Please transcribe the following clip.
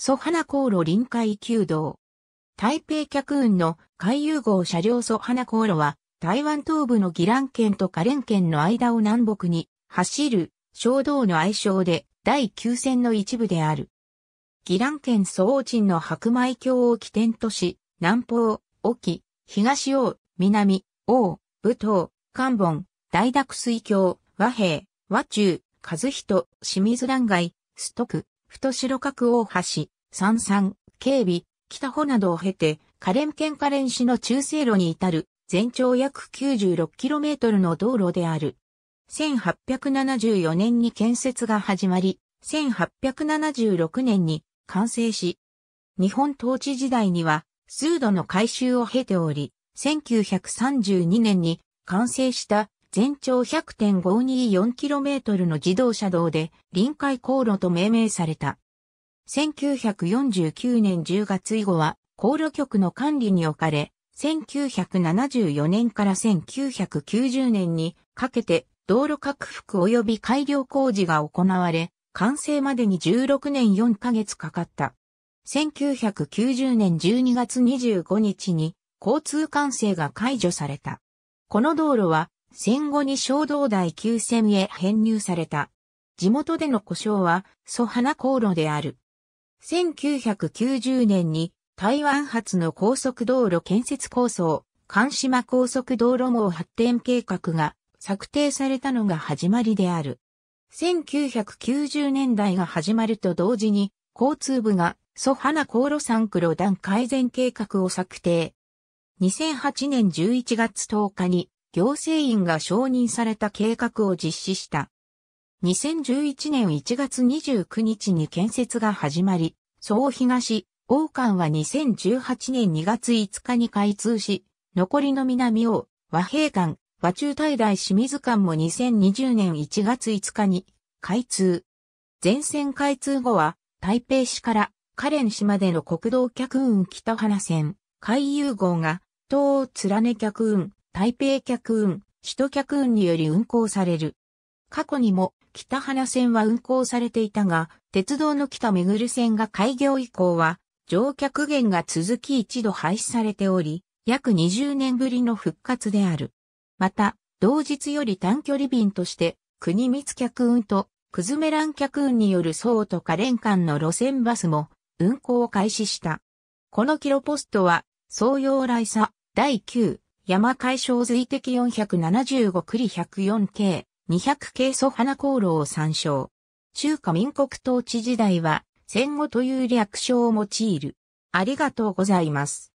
蘇花航路臨海旧道。台北客運の海遊号車両蘇花航路は、台湾東部の宜蘭県と花蓮県の間を南北に走る小道の愛称で第9線の一部である。宜蘭県総王鎮の白米橋を起点とし、南方、沖、東王、南、王、武東、関本、大濁水橋、和平、和中、和人、清水乱街、ストク、太白角大橋、三三、警備、北穂などを経て、レン県レン市の中西路に至る、全長約 96km の道路である。1874年に建設が始まり、1876年に完成し、日本統治時代には数度の改修を経ており、1932年に完成した全長 100.524km の自動車道で臨海航路と命名された。1949年10月以後は航路局の管理に置かれ、1974年から1990年にかけて道路拡幅及び改良工事が行われ、完成までに16年4ヶ月かかった。1990年12月25日に交通管制が解除された。この道路は戦後に小道大急線へ編入された。地元での故障は、蘇花航路である。1990年に台湾発の高速道路建設構想、関島高速道路網発展計画が策定されたのが始まりである。1990年代が始まると同時に、交通部が蘇花航路三黒段改善計画を策定。2008年11月10日に行政院が承認された計画を実施した。2011年1月29日に建設が始まり、総東、王冠は2018年2月5日に開通し、残りの南を和平館、和中大大清水館も2020年1月5日に開通。全線開通後は、台北市からカレン市までの国道客運北花線、海遊号が、東を連ね客運、台北客運、首都客運により運行される。過去にも北花線は運行されていたが、鉄道の北巡る線が開業以降は、乗客減が続き一度廃止されており、約20年ぶりの復活である。また、同日より短距離便として、国密客運と、くずめ蘭客運による総とか連間の路線バスも、運行を開始した。このキロポストは、総用来佐、第9、山海省随的475栗 104K、200系素花香炉を参照。中華民国統治時代は戦後という略称を用いる。ありがとうございます。